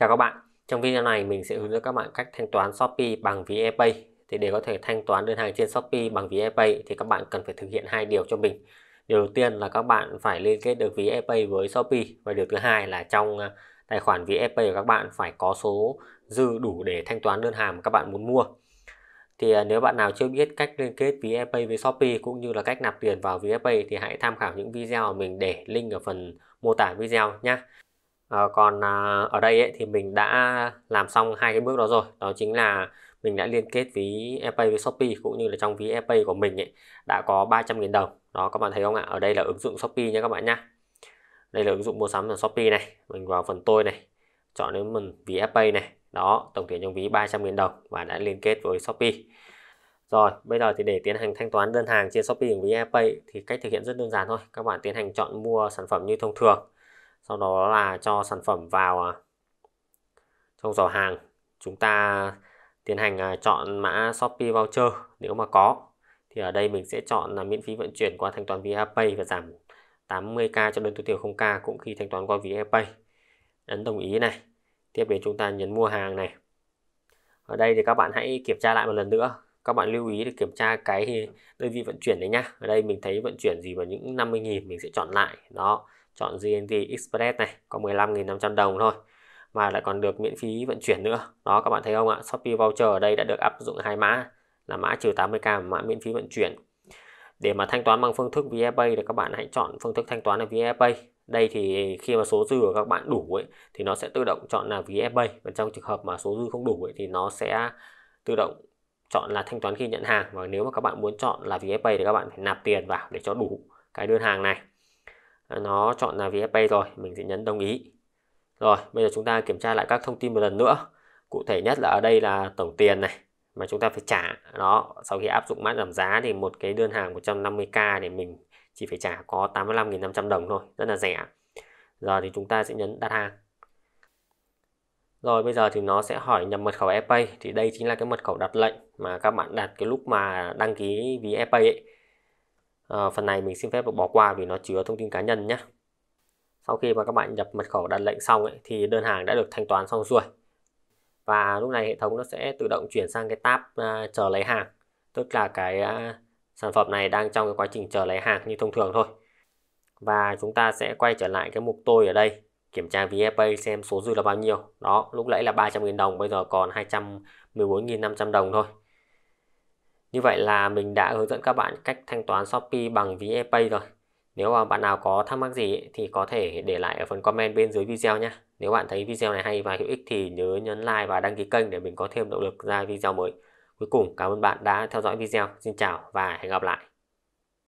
Chào các bạn, trong video này mình sẽ hướng dẫn các bạn cách thanh toán Shopee bằng ví VePay. Thì để có thể thanh toán đơn hàng trên Shopee bằng ví VePay thì các bạn cần phải thực hiện hai điều cho mình. Điều đầu tiên là các bạn phải liên kết được ví VePay với Shopee và điều thứ hai là trong à, tài khoản ví VePay của các bạn phải có số dư đủ để thanh toán đơn hàng mà các bạn muốn mua. Thì à, nếu bạn nào chưa biết cách liên kết ví VePay với Shopee cũng như là cách nạp tiền vào ví VePay thì hãy tham khảo những video mình để link ở phần mô tả video nhé à, còn à, ở đây ấy, thì mình đã làm xong hai cái bước đó rồi đó chính là mình đã liên kết ví ePay với Shopee cũng như là trong ví ePay của mình ấy, đã có 300.000 đồng đó các bạn thấy không ạ ở đây là ứng dụng Shopee nha các bạn nha đây là ứng dụng mua sắm của Shopee này mình vào phần tôi này chọn đến mình ví ePay này đó tổng tiền trong ví 300.000 đồng và đã liên kết với Shopee rồi bây giờ thì để tiến hành thanh toán đơn hàng trên Shopee với ePay thì cách thực hiện rất đơn giản thôi các bạn tiến hành chọn mua sản phẩm như thông thường sau đó là cho sản phẩm vào à, trong giỏ hàng chúng ta tiến hành à, chọn mã Shopee voucher nếu mà có thì ở đây mình sẽ chọn là miễn phí vận chuyển qua thanh toán via pay và giảm 80k cho đơn túi tiền 0k cũng khi thanh toán qua via pay ấn đồng ý này tiếp đến chúng ta nhấn mua hàng này ở đây thì các bạn hãy kiểm tra lại một lần nữa các bạn lưu ý để kiểm tra cái đơn vị vận chuyển đấy nhá ở đây mình thấy vận chuyển gì vào những 50.000 mình sẽ chọn lại đó chọn GNV Express này có 15.500 đồng thôi mà lại còn được miễn phí vận chuyển nữa đó các bạn thấy không ạ Shopee voucher ở đây đã được áp dụng hai mã là mã trừ 80k và mã miễn phí vận chuyển để mà thanh toán bằng phương thức VFPay thì các bạn hãy chọn phương thức thanh toán là VFPay đây thì khi mà số dư của các bạn đủ ấy, thì nó sẽ tự động chọn là VFPay và trong trường hợp mà số dư không đủ ấy, thì nó sẽ tự động chọn là thanh toán khi nhận hàng và nếu mà các bạn muốn chọn là VFPay thì các bạn phải nạp tiền vào để cho đủ cái đơn hàng này nó chọn là VFA rồi mình sẽ nhấn đồng ý rồi bây giờ chúng ta kiểm tra lại các thông tin một lần nữa cụ thể nhất là ở đây là tổng tiền này mà chúng ta phải trả đó sau khi áp dụng mã giảm giá thì một cái đơn hàng 150k thì mình chỉ phải trả có 85.500 đồng thôi rất là rẻ giờ thì chúng ta sẽ nhấn đặt hàng rồi bây giờ thì nó sẽ hỏi nhập mật khẩu ePay thì đây chính là cái mật khẩu đặt lệnh mà các bạn đặt cái lúc mà đăng ký ví ấy Ờ, phần này mình xin phép được bỏ qua vì nó chứa thông tin cá nhân nhé sau khi mà các bạn nhập mật khẩu đặt lệnh xong ấy, thì đơn hàng đã được thanh toán xong xuôi và lúc này hệ thống nó sẽ tự động chuyển sang cái tab uh, chờ lấy hàng tức là cái uh, sản phẩm này đang trong cái quá trình chờ lấy hàng như thông thường thôi và chúng ta sẽ quay trở lại cái mục tôi ở đây kiểm tra VFA xem số dư là bao nhiêu đó lúc nãy là 300.000 đồng bây giờ còn 214.500 đồng thôi như vậy là mình đã hướng dẫn các bạn cách thanh toán Shopee bằng ví ePay rồi. Nếu mà bạn nào có thắc mắc gì thì có thể để lại ở phần comment bên dưới video nhé. Nếu bạn thấy video này hay và hữu ích thì nhớ nhấn like và đăng ký kênh để mình có thêm động lực ra video mới. Cuối cùng cảm ơn bạn đã theo dõi video. Xin chào và hẹn gặp lại.